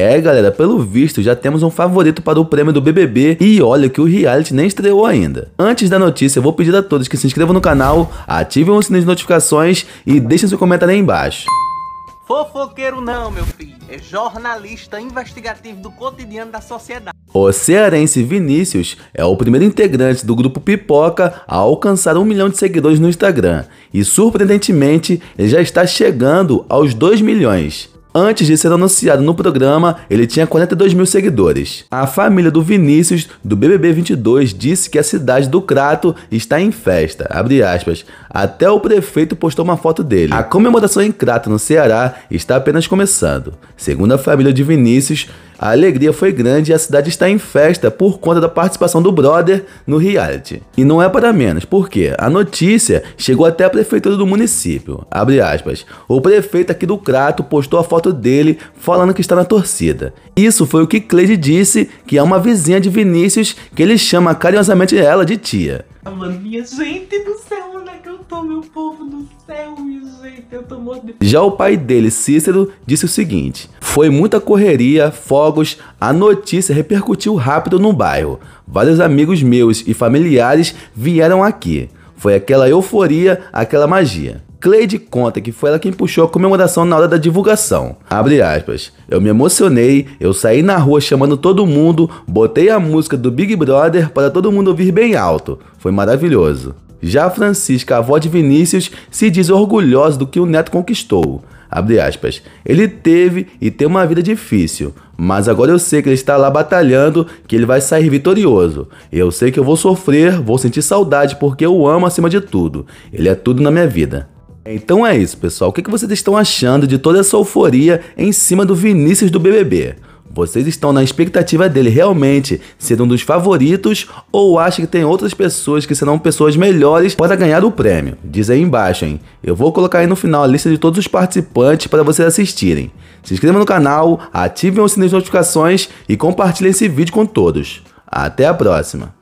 É, galera, pelo visto já temos um favorito para o prêmio do BBB e olha que o reality nem estreou ainda. Antes da notícia, eu vou pedir a todos que se inscrevam no canal, ativem o sininho de notificações e deixem seu comentário aí embaixo. Fofoqueiro não, meu filho. É jornalista investigativo do cotidiano da sociedade. O cearense Vinícius é o primeiro integrante do grupo Pipoca a alcançar um milhão de seguidores no Instagram e, surpreendentemente, ele já está chegando aos 2 milhões. Antes de ser anunciado no programa, ele tinha 42 mil seguidores. A família do Vinícius, do BBB 22, disse que a cidade do Crato está em festa. Abre aspas. Até o prefeito postou uma foto dele. A comemoração em Crato, no Ceará, está apenas começando. Segundo a família de Vinícius, a alegria foi grande e a cidade está em festa por conta da participação do brother no reality. E não é para menos, porque a notícia chegou até a prefeitura do município. Aspas, o prefeito aqui do Crato postou a foto dele falando que está na torcida. Isso foi o que Cleide disse, que é uma vizinha de Vinícius que ele chama carinhosamente ela de tia. Minha gente do céu, onde é que eu tô, meu povo do céu, minha gente? Eu tô morto. Já o pai dele, Cícero, disse o seguinte: foi muita correria, fogos, a notícia repercutiu rápido no bairro. Vários amigos meus e familiares vieram aqui. Foi aquela euforia, aquela magia. Cleide conta que foi ela quem puxou a comemoração na hora da divulgação. Abre aspas. Eu me emocionei, eu saí na rua chamando todo mundo, botei a música do Big Brother para todo mundo ouvir bem alto. Foi maravilhoso. Já Francisca, avó de Vinícius, se diz orgulhosa do que o neto conquistou. Abre Aspas, ele teve e tem uma vida difícil, mas agora eu sei que ele está lá batalhando, que ele vai sair vitorioso. Eu sei que eu vou sofrer, vou sentir saudade porque eu amo acima de tudo. Ele é tudo na minha vida. Então é isso, pessoal. O que vocês estão achando de toda essa euforia em cima do Vinícius do BBB? Vocês estão na expectativa dele realmente ser um dos favoritos ou acha que tem outras pessoas que serão pessoas melhores para ganhar o prêmio? Diz aí embaixo, hein? Eu vou colocar aí no final a lista de todos os participantes para vocês assistirem. Se inscreva no canal, ativem o sininho de notificações e compartilhem esse vídeo com todos. Até a próxima!